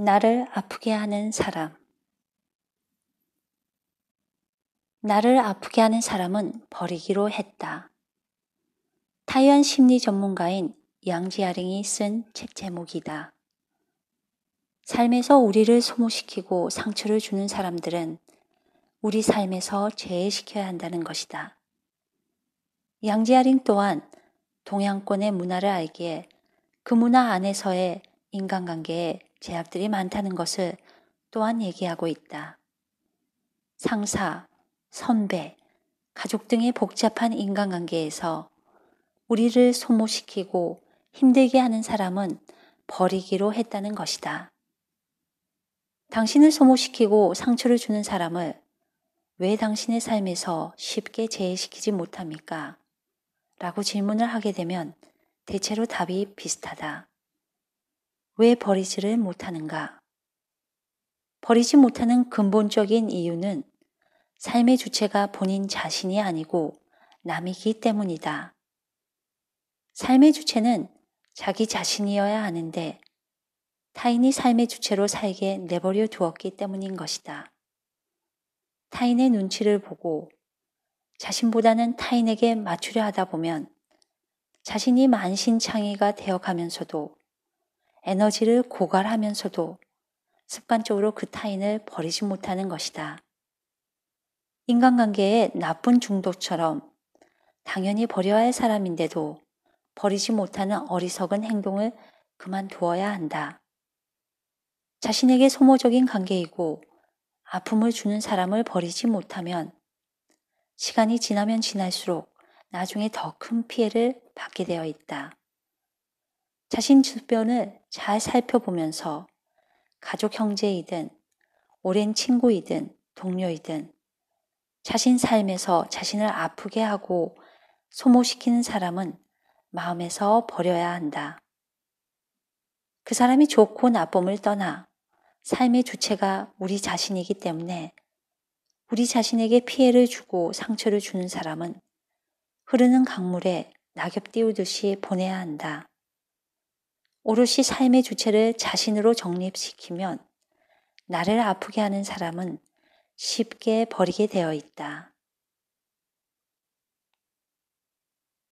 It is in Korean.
나를 아프게 하는 사람. 나를 아프게 하는 사람은 버리기로 했다. 타이완 심리 전문가인 양지아링이 쓴 책 제목이다. 삶에서 우리를 소모시키고 상처를 주는 사람들은 우리 삶에서 제외시켜야 한다는 것이다. 양지아링 또한 동양권의 문화를 알기에 그 문화 안에서의 인간관계에 제약들이 많다는 것을 또한 얘기하고 있다. 상사, 선배, 가족 등의 복잡한 인간관계에서 우리를 소모시키고 힘들게 하는 사람은 버리기로 했다는 것이다. 당신을 소모시키고 상처를 주는 사람을 왜 당신의 삶에서 쉽게 제외시키지 못합니까? 라고 질문을 하게 되면 대체로 답이 비슷하다. 왜 버리지를 못하는가? 버리지 못하는 근본적인 이유는 삶의 주체가 본인 자신이 아니고 남이기 때문이다. 삶의 주체는 자기 자신이어야 하는데 타인이 삶의 주체로 살게 내버려 두었기 때문인 것이다. 타인의 눈치를 보고 자신보다는 타인에게 맞추려 하다 보면 자신이 만신창이가 되어 가면서도 에너지를 고갈하면서도 습관적으로 그 타인을 버리지 못하는 것이다. 인간관계의 나쁜 중독처럼 당연히 버려야 할 사람인데도 버리지 못하는 어리석은 행동을 그만두어야 한다. 자신에게 소모적인 관계이고 아픔을 주는 사람을 버리지 못하면 시간이 지나면 지날수록 나중에 더 큰 피해를 받게 되어 있다. 자신 주변을 잘 살펴보면서 가족 형제이든 오랜 친구이든 동료이든 자신 삶에서 자신을 아프게 하고 소모시키는 사람은 마음에서 버려야 한다. 그 사람이 좋고 나쁨을 떠나 삶의 주체가 우리 자신이기 때문에 우리 자신에게 피해를 주고 상처를 주는 사람은 흐르는 강물에 낙엽 띄우듯이 보내야 한다. 오롯이 삶의 주체를 자신으로 정립시키면 나를 아프게 하는 사람은 쉽게 버리게 되어 있다.